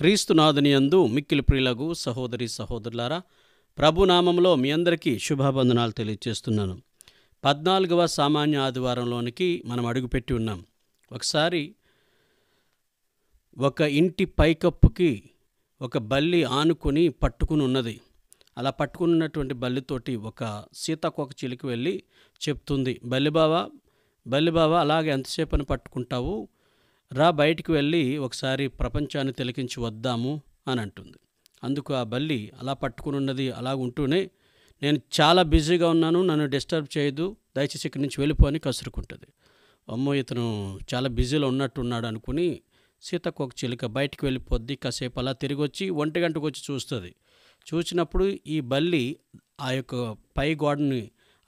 క్రీస్తునాథుని యందు మిక్కిలి ప్రియులకు సహోదరి సహోదరులారా ప్రభునామంలో మీ అందరికీ శుభాబంధనాలు తెలియజేస్తున్నాను పద్నాలుగవ సామాన్య ఆదివారంలోనికి మనం అడుగుపెట్టి ఉన్నాం ఒకసారి ఒక ఇంటి పైకప్పుకి ఒక బల్లి ఆనుకొని పట్టుకుని ఉన్నది అలా పట్టుకుని ఉన్నటువంటి బల్లితోటి ఒక సీతాకోక చిలికి వెళ్ళి చెప్తుంది బల్లిబావ బల్లిబావ అలాగే అని పట్టుకుంటావు రా బయటికి వెళ్ళి ఒకసారి ప్రపంచాన్ని తిలకించి వద్దాము అని అంటుంది అందుకు ఆ బల్లి అలా పట్టుకునున్నది అలా ఉంటూనే నేను చాలా బిజీగా ఉన్నాను నన్ను డిస్టర్బ్ చేయదు దయచేసి ఇక్కడి నుంచి వెళ్ళిపోని కసురుకుంటుంది అమ్మో ఇతను చాలా బిజీలో ఉన్నట్టున్నాడు అనుకుని ఒక చిలుక బయటికి వెళ్ళిపోద్ది కాసేపు అలా తిరిగి వచ్చి ఒంటి గంటకు వచ్చి చూస్తుంది చూసినప్పుడు ఈ బల్లి ఆ యొక్క పై గోడని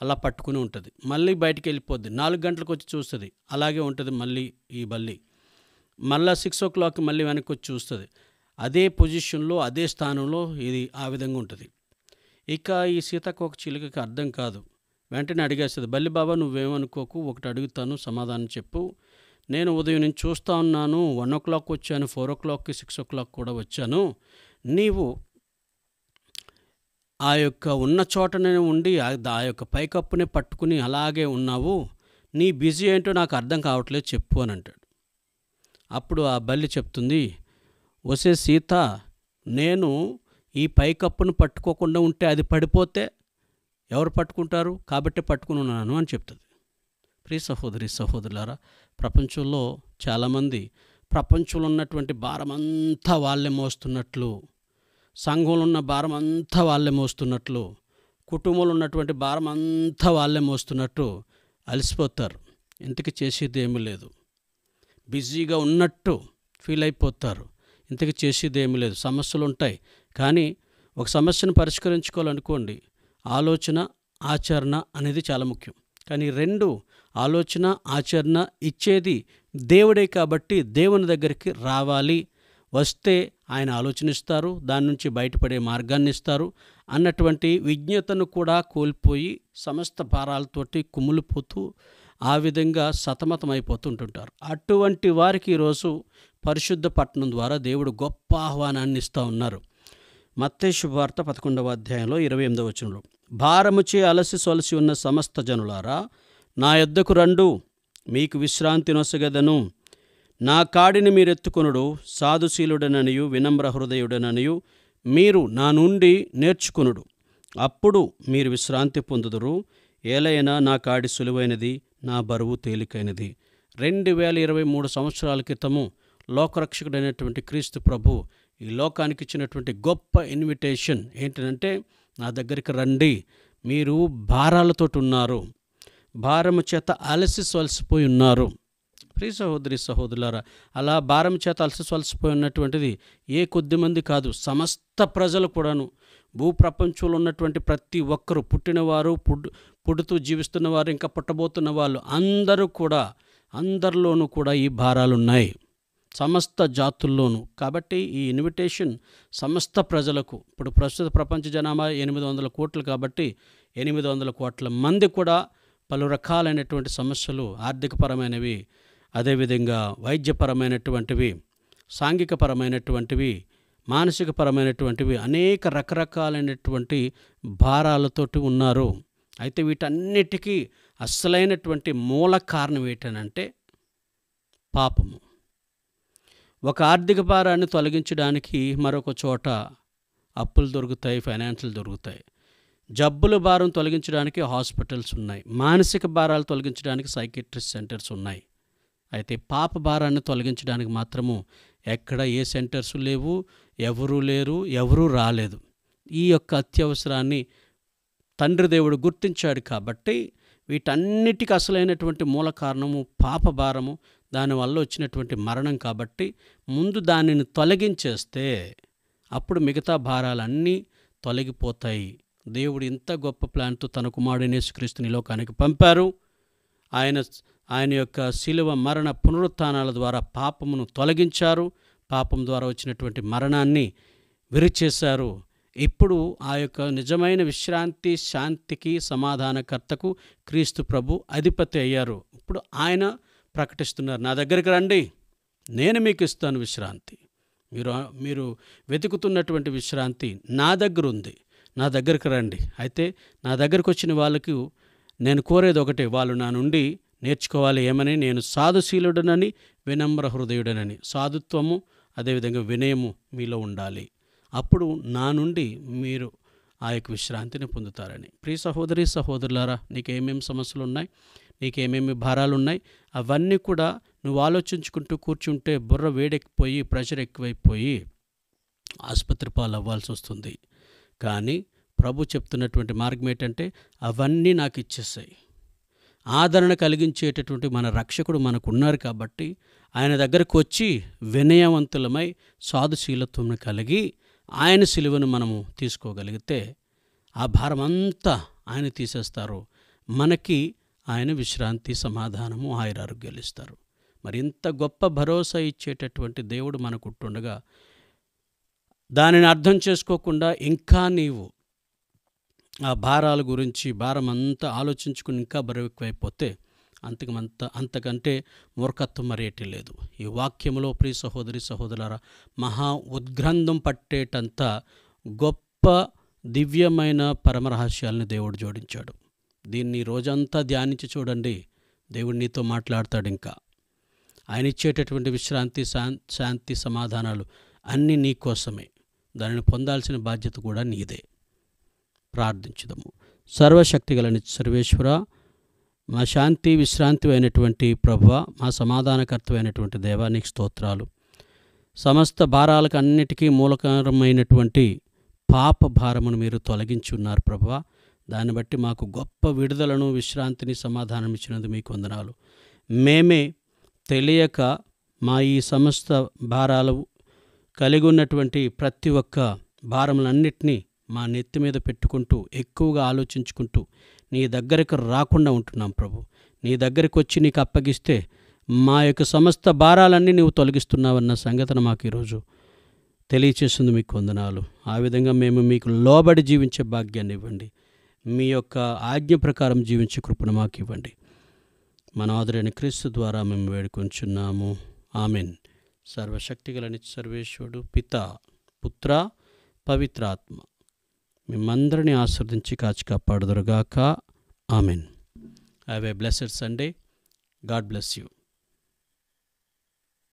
అలా పట్టుకుని ఉంటుంది మళ్ళీ బయటికి వెళ్ళిపోద్ది నాలుగు గంటలకు వచ్చి చూస్తుంది అలాగే ఉంటుంది మళ్ళీ ఈ బల్లి మళ్ళీ సిక్స్ ఓ క్లాక్ మళ్ళీ వెనక్కి వచ్చి చూస్తుంది అదే పొజిషన్లో అదే స్థానంలో ఇది ఆ విధంగా ఉంటుంది ఇక ఈ సీతాకోక చిలుకకి అర్థం కాదు వెంటనే అడిగేస్తుంది బల్లి బాబా నువ్వేమనుకోకు ఒకటి అడుగుతాను సమాధానం చెప్పు నేను ఉదయం నుంచి చూస్తూ ఉన్నాను వన్ ఓ క్లాక్ వచ్చాను ఫోర్ ఓ క్లాక్కి సిక్స్ ఓ క్లాక్ కూడా వచ్చాను నీవు ఆ యొక్క ఉన్న చోటనే ఉండి ఆ యొక్క పైకప్పుని పట్టుకుని అలాగే ఉన్నావు నీ బిజీ ఏంటో నాకు అర్థం కావట్లేదు చెప్పు అని అంటాడు అప్పుడు ఆ బల్లి చెప్తుంది వసే సీత నేను ఈ పైకప్పును పట్టుకోకుండా ఉంటే అది పడిపోతే ఎవరు పట్టుకుంటారు కాబట్టి పట్టుకుని ఉన్నాను అని చెప్తుంది ప్రియ సహోదరి సహోదరులారా ప్రపంచంలో చాలామంది ప్రపంచంలో ఉన్నటువంటి భారం అంతా వాళ్ళే మోస్తున్నట్లు సంఘంలో ఉన్న భారం అంతా వాళ్ళే మోస్తున్నట్లు కుటుంబంలో ఉన్నటువంటి భారం అంతా వాళ్ళే మోస్తున్నట్టు అలసిపోతారు ఇంతకు చేసేది ఏమీ లేదు బిజీగా ఉన్నట్టు ఫీల్ అయిపోతారు ఇంతకు చేసేది ఏమీ లేదు సమస్యలు ఉంటాయి కానీ ఒక సమస్యను పరిష్కరించుకోవాలనుకోండి ఆలోచన ఆచరణ అనేది చాలా ముఖ్యం కానీ రెండు ఆలోచన ఆచరణ ఇచ్చేది దేవుడే కాబట్టి దేవుని దగ్గరికి రావాలి వస్తే ఆయన ఆలోచనిస్తారు దాని నుంచి బయటపడే మార్గాన్ని ఇస్తారు అన్నటువంటి విజ్ఞతను కూడా కోల్పోయి సమస్త భారాలతోటి కుమ్ములు పోతూ ఆ విధంగా సతమతమైపోతుంటుంటారు అటువంటి వారికి ఈరోజు పరిశుద్ధ పట్టణం ద్వారా దేవుడు గొప్ప ఆహ్వానాన్ని ఇస్తూ ఉన్నారు మత్తేశుభార్త పదకొండవ అధ్యాయంలో ఇరవై ఎనిమిదవ వచనంలో భారముచే అలసి సొలసి ఉన్న సమస్త జనులారా నా యొద్దకు రండు మీకు విశ్రాంతి నొసగదను నా కాడిని మీరెత్తుకొనుడు సాధుశీలుడననియు వినమ్ర హృదయుడననియు మీరు నా నుండి నేర్చుకునుడు అప్పుడు మీరు విశ్రాంతి పొందుదురు ఏలైనా నా కాడి సులువైనది నా బరువు తేలికైనది రెండు వేల ఇరవై మూడు సంవత్సరాల క్రితము లోకరక్షకుడైనటువంటి క్రీస్తు ప్రభు ఈ లోకానికి ఇచ్చినటువంటి గొప్ప ఇన్విటేషన్ ఏంటంటే నా దగ్గరికి రండి మీరు భారాలతో ఉన్నారు భారము చేత అలసి సొలసిపోయి ఉన్నారు ప్రీ సహోదరి సహోదరులారా అలా భారం చేత అలసి సొలసిపోయి ఉన్నటువంటిది ఏ కొద్ది మంది కాదు సమస్త ప్రజలు కూడాను భూప్రపంచంలో ఉన్నటువంటి ప్రతి ఒక్కరు పుట్టినవారు పుడ్ పుడుతూ జీవిస్తున్నవారు ఇంకా పుట్టబోతున్న వాళ్ళు అందరూ కూడా అందరిలోనూ కూడా ఈ భారాలు ఉన్నాయి సమస్త జాతుల్లోనూ కాబట్టి ఈ ఇన్విటేషన్ సమస్త ప్రజలకు ఇప్పుడు ప్రస్తుత ప్రపంచ జనాభా ఎనిమిది వందల కోట్లు కాబట్టి ఎనిమిది వందల కోట్ల మంది కూడా పలు రకాలైనటువంటి సమస్యలు ఆర్థికపరమైనవి అదేవిధంగా వైద్యపరమైనటువంటివి సాంఘికపరమైనటువంటివి పరమైనటువంటివి అనేక రకరకాలైనటువంటి భారాలతోటి ఉన్నారు అయితే వీటన్నిటికీ అస్సలైనటువంటి మూల కారణం ఏంటంటే పాపము ఒక ఆర్థిక భారాన్ని తొలగించడానికి మరొక చోట అప్పులు దొరుకుతాయి ఫైనాన్షియల్ దొరుకుతాయి జబ్బుల భారం తొలగించడానికి హాస్పిటల్స్ ఉన్నాయి మానసిక భారాలు తొలగించడానికి సైకిట్రిస్ట్ సెంటర్స్ ఉన్నాయి అయితే పాప భారాన్ని తొలగించడానికి మాత్రము ఎక్కడ ఏ సెంటర్స్ లేవు ఎవరూ లేరు ఎవరూ రాలేదు ఈ యొక్క అత్యవసరాన్ని తండ్రి దేవుడు గుర్తించాడు కాబట్టి వీటన్నిటికీ అసలైనటువంటి మూల కారణము పాపభారము దానివల్ల వచ్చినటువంటి మరణం కాబట్టి ముందు దానిని తొలగించేస్తే అప్పుడు మిగతా భారాలన్నీ తొలగిపోతాయి దేవుడు ఇంత గొప్ప ప్లాన్తో తన కుమారుడు యేసుక్రీస్తుని లోకానికి పంపారు ఆయన ఆయన యొక్క శిలువ మరణ పునరుత్నాల ద్వారా పాపమును తొలగించారు పాపం ద్వారా వచ్చినటువంటి మరణాన్ని విరిచేశారు ఇప్పుడు ఆ యొక్క నిజమైన విశ్రాంతి శాంతికి సమాధానకర్తకు క్రీస్తు ప్రభు అధిపతి అయ్యారు ఇప్పుడు ఆయన ప్రకటిస్తున్నారు నా దగ్గరికి రండి నేను మీకు ఇస్తాను విశ్రాంతి మీరు మీరు వెతుకుతున్నటువంటి విశ్రాంతి నా దగ్గర ఉంది నా దగ్గరికి రండి అయితే నా దగ్గరకు వచ్చిన వాళ్ళకు నేను కోరేది ఒకటే వాళ్ళు నా నుండి నేర్చుకోవాలి ఏమని నేను సాధుశీలుడనని వినమ్ర హృదయుడనని సాధుత్వము అదేవిధంగా వినయము మీలో ఉండాలి అప్పుడు నా నుండి మీరు ఆ యొక్క విశ్రాంతిని పొందుతారని ప్రియ సహోదరి సహోదరులారా నీకేమేమి సమస్యలు ఉన్నాయి నీకేమేమి భారాలు ఉన్నాయి అవన్నీ కూడా నువ్వు ఆలోచించుకుంటూ కూర్చుంటే బుర్ర వేడెక్కిపోయి ప్రెషర్ ఎక్కువైపోయి ఆసుపత్రి పాలు అవ్వాల్సి వస్తుంది కానీ ప్రభు చెప్తున్నటువంటి మార్గం ఏంటంటే అవన్నీ నాకు ఇచ్చేసాయి ఆదరణ కలిగించేటటువంటి మన రక్షకుడు మనకున్నారు కాబట్టి ఆయన దగ్గరకు వచ్చి వినయవంతులమై సాధుశీలత్వం కలిగి ఆయన సిలువను మనము తీసుకోగలిగితే ఆ భారమంతా ఆయన తీసేస్తారు మనకి ఆయన విశ్రాంతి సమాధానము ఆయన ఆరోగ్యాలు ఇస్తారు మరి ఇంత గొప్ప భరోసా ఇచ్చేటటువంటి దేవుడు మనకుంటుండగా దానిని అర్థం చేసుకోకుండా ఇంకా నీవు ఆ భారాల గురించి భారం అంతా ఆలోచించుకుని ఇంకా బరువెక్కువైపోతే అంతకమంత అంతకంటే మూర్ఖత్వం మరేటి లేదు ఈ వాక్యంలో ప్రియ సహోదరి సహోదరుల మహా ఉద్గ్రంథం పట్టేటంత గొప్ప దివ్యమైన పరమరహస్యాలను దేవుడు జోడించాడు దీన్ని రోజంతా ధ్యానించి చూడండి దేవుడు నీతో మాట్లాడతాడు ఇంకా ఆయన ఇచ్చేటటువంటి విశ్రాంతి శాంతి సమాధానాలు అన్నీ నీ కోసమే దానిని పొందాల్సిన బాధ్యత కూడా నీదే ప్రార్థించుదాము సర్వశక్తి గలని సర్వేశ్వర మా శాంతి విశ్రాంతి అయినటువంటి ప్రభు మా సమాధానకర్తమైనటువంటి దేవానికి స్తోత్రాలు సమస్త భారాలకు అన్నిటికీ మూలకరమైనటువంటి పాప భారమును మీరు తొలగించి ఉన్నారు ప్రభు దాన్ని బట్టి మాకు గొప్ప విడుదలను విశ్రాంతిని సమాధానం ఇచ్చినందు మీకు వందనాలు మేమే తెలియక మా ఈ సమస్త భారాలు కలిగి ఉన్నటువంటి ప్రతి ఒక్క భారములన్నిటినీ మా నెత్తి మీద పెట్టుకుంటూ ఎక్కువగా ఆలోచించుకుంటూ నీ దగ్గరకు రాకుండా ఉంటున్నాం ప్రభు నీ దగ్గరికి వచ్చి నీకు అప్పగిస్తే మా యొక్క సమస్త భారాలన్నీ నీవు తొలగిస్తున్నావన్న సంగతన మాకు ఈరోజు తెలియచేసింది మీకు వందనాలు ఆ విధంగా మేము మీకు లోబడి జీవించే భాగ్యాన్ని ఇవ్వండి మీ యొక్క ఆజ్ఞ ప్రకారం జీవించే కృపను మాకు ఇవ్వండి మన ఆదరైన క్రీస్తు ద్వారా మేము వేడుకొంచున్నాము ఆమెన్ సర్వశక్తిగల నిత్య సర్వేశ్వరుడు పిత పుత్ర పవిత్రాత్మ మిమ్మందరినీ ఆశ్రదించి కాచి కాపాడుదురుగాక amen have a blessed Sunday God bless you